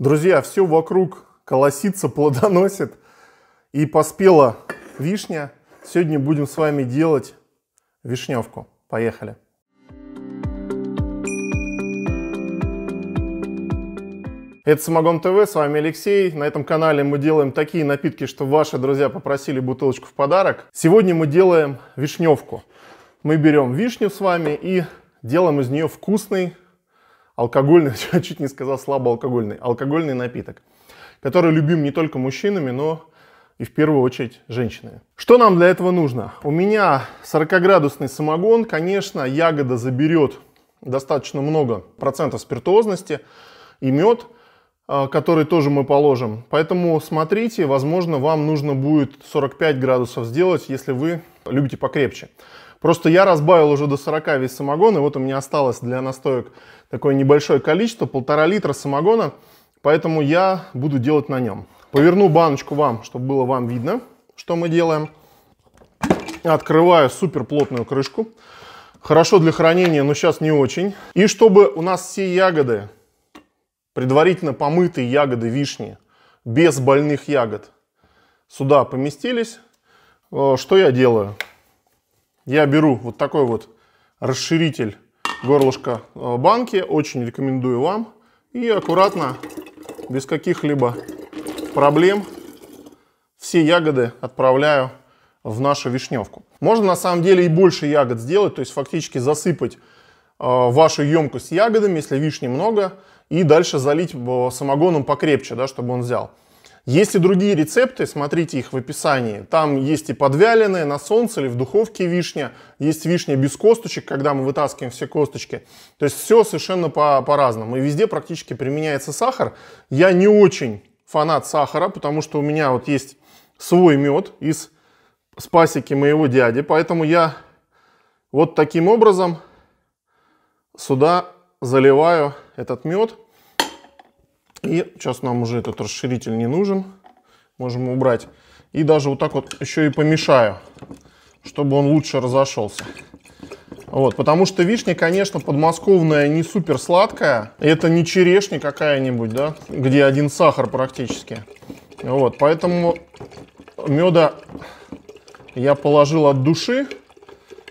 Друзья, все вокруг колосится, плодоносит. И поспела вишня. Сегодня будем с вами делать вишневку. Поехали. Это Самогон ТВ, с вами Алексей. На этом канале мы делаем такие напитки, что ваши друзья попросили бутылочку в подарок. Сегодня мы делаем вишневку. Мы берем вишню с вами и делаем из нее вкусный алкогольный, чуть не сказал слабоалкогольный, алкогольный напиток, который любим не только мужчинами, но и в первую очередь женщинами. Что нам для этого нужно? У меня 40-градусный самогон, конечно, ягода заберет достаточно много процентов спиртуозности и мед, а, который тоже мы положим. Поэтому смотрите, возможно, вам нужно будет 45 градусов сделать, если вы любите покрепче. Просто я разбавил уже до 40 весь самогон, и вот у меня осталось для настоек такое небольшое количество, полтора литра самогона, поэтому я буду делать на нем. Поверну баночку вам, чтобы было вам видно, что мы делаем. Открываю супер плотную крышку. Хорошо для хранения, но сейчас не очень. И чтобы у нас все ягоды, предварительно помытые ягоды вишни, без больных ягод, сюда поместились, э, что я делаю? я беру вот такой вот расширитель горлышка э, банки, очень рекомендую вам. И аккуратно, без каких-либо проблем, все ягоды отправляю в нашу вишневку. Можно на самом деле и больше ягод сделать, то есть фактически засыпать э, вашу емкость ягодами, если вишни много, и дальше залить э, самогоном покрепче, да, чтобы он взял. Есть и другие рецепты, смотрите их в описании. Там есть и подвяленные на солнце или в духовке вишня. Есть вишня без косточек, когда мы вытаскиваем все косточки. То есть все совершенно по-разному. По и везде практически применяется сахар. Я не очень фанат сахара, потому что у меня вот есть свой мед из спасики моего дяди. Поэтому я вот таким образом сюда заливаю этот мед. И сейчас нам уже этот расширитель не нужен. Можем убрать. И даже вот так вот еще и помешаю, чтобы он лучше разошелся. Вот, потому что вишня, конечно, подмосковная не супер сладкая. Это не черешня какая-нибудь, да, где один сахар практически. Вот, поэтому меда я положил от души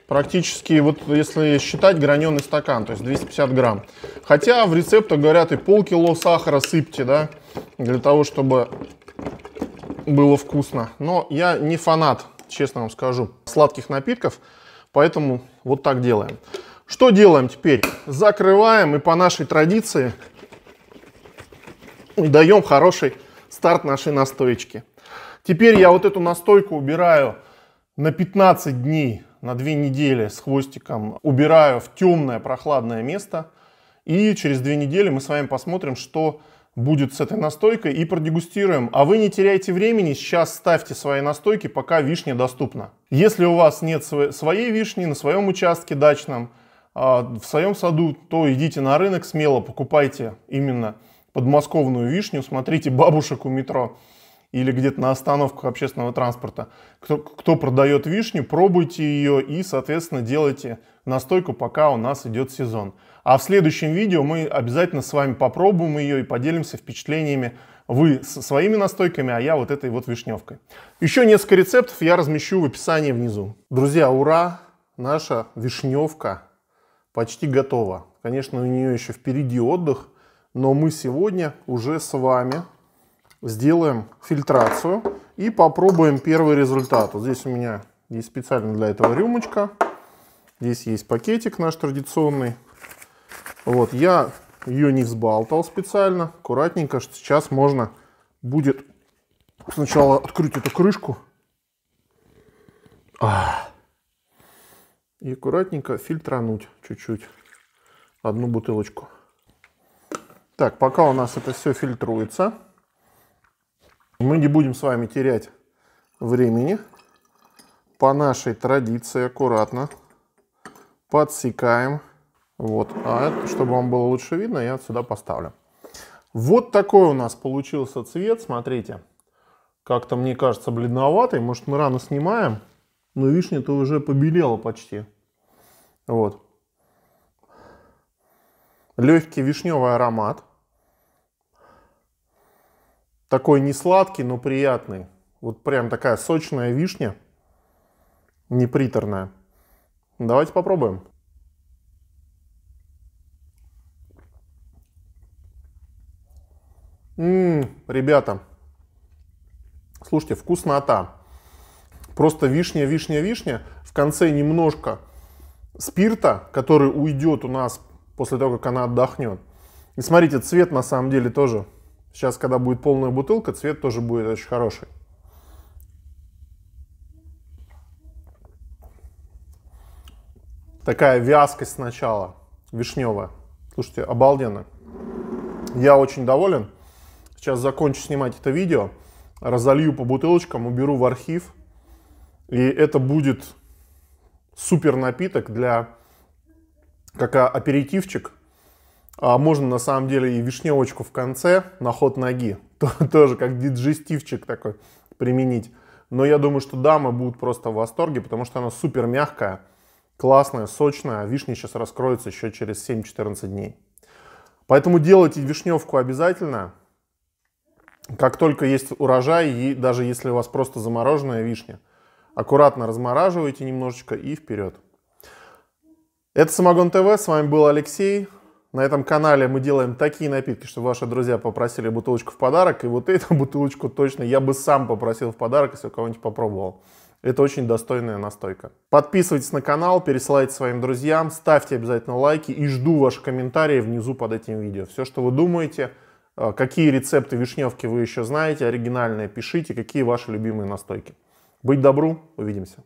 практически, вот если считать, граненый стакан, то есть 250 грамм. Хотя в рецептах говорят и полкило сахара сыпьте, да, для того, чтобы было вкусно. Но я не фанат, честно вам скажу, сладких напитков, поэтому вот так делаем. Что делаем теперь? Закрываем и по нашей традиции даем хороший старт нашей настоечки. Теперь я вот эту настойку убираю на 15 дней на две недели с хвостиком убираю в темное прохладное место. И через две недели мы с вами посмотрим, что будет с этой настойкой и продегустируем. А вы не теряйте времени, сейчас ставьте свои настойки, пока вишня доступна. Если у вас нет своей вишни на своем участке дачном, а, в своем саду, то идите на рынок смело, покупайте именно подмосковную вишню, смотрите бабушек у метро или где-то на остановках общественного транспорта. Кто, кто продает вишню, пробуйте ее и, соответственно, делайте настойку, пока у нас идет сезон. А в следующем видео мы обязательно с вами попробуем ее и поделимся впечатлениями вы со своими настойками, а я вот этой вот вишневкой. Еще несколько рецептов я размещу в описании внизу. Друзья, ура! Наша вишневка почти готова. Конечно, у нее еще впереди отдых, но мы сегодня уже с вами сделаем фильтрацию и попробуем первый результат. Вот здесь у меня есть специально для этого рюмочка. Здесь есть пакетик наш традиционный. Вот, я ее не взбалтал специально, аккуратненько. что Сейчас можно будет сначала открыть эту крышку. И аккуратненько фильтрануть чуть-чуть одну бутылочку. Так, пока у нас это все фильтруется. Мы не будем с вами терять времени. По нашей традиции аккуратно подсекаем. Вот, а это, чтобы вам было лучше видно, я сюда поставлю. Вот такой у нас получился цвет, смотрите. Как-то мне кажется бледноватый, может мы рано снимаем, но вишня-то уже побелела почти. Вот. Легкий вишневый аромат такой не сладкий, но приятный. Вот прям такая сочная вишня, неприторная. Давайте попробуем. Ммм, ребята, слушайте, вкуснота. Просто вишня, вишня, вишня. В конце немножко спирта, который уйдет у нас после того, как она отдохнет. И смотрите, цвет на самом деле тоже Сейчас, когда будет полная бутылка, цвет тоже будет очень хороший. Такая вязкость сначала, вишневая. Слушайте, обалденно. Я очень доволен. Сейчас закончу снимать это видео, разолью по бутылочкам, уберу в архив. И это будет супер напиток для как а, аперитивчик а можно на самом деле и вишневочку в конце на ход ноги. Тоже как диджестивчик такой применить. Но я думаю, что дамы будут просто в восторге, потому что она супер мягкая, классная, сочная. Вишня сейчас раскроется еще через 7-14 дней. Поэтому делайте вишневку обязательно. Как только есть урожай, и даже если у вас просто замороженная вишня, аккуратно размораживайте немножечко и вперед. Это Самогон ТВ, с вами был Алексей. На этом канале мы делаем такие напитки, что ваши друзья попросили бутылочку в подарок. И вот эту бутылочку точно я бы сам попросил в подарок, если у кого-нибудь попробовал. Это очень достойная настойка. Подписывайтесь на канал, пересылайте своим друзьям, ставьте обязательно лайки и жду ваши комментарии внизу под этим видео. Все, что вы думаете, э, какие рецепты вишневки вы еще знаете, оригинальные, пишите, какие ваши любимые настойки. Быть добру, увидимся.